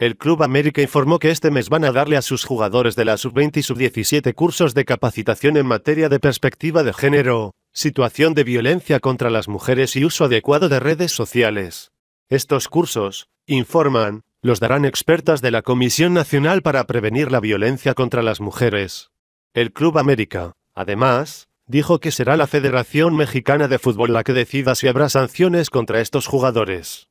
El Club América informó que este mes van a darle a sus jugadores de la sub-20 y sub-17 cursos de capacitación en materia de perspectiva de género, situación de violencia contra las mujeres y uso adecuado de redes sociales. Estos cursos, informan, los darán expertas de la Comisión Nacional para Prevenir la Violencia contra las Mujeres. El Club América, además, dijo que será la Federación Mexicana de Fútbol la que decida si habrá sanciones contra estos jugadores.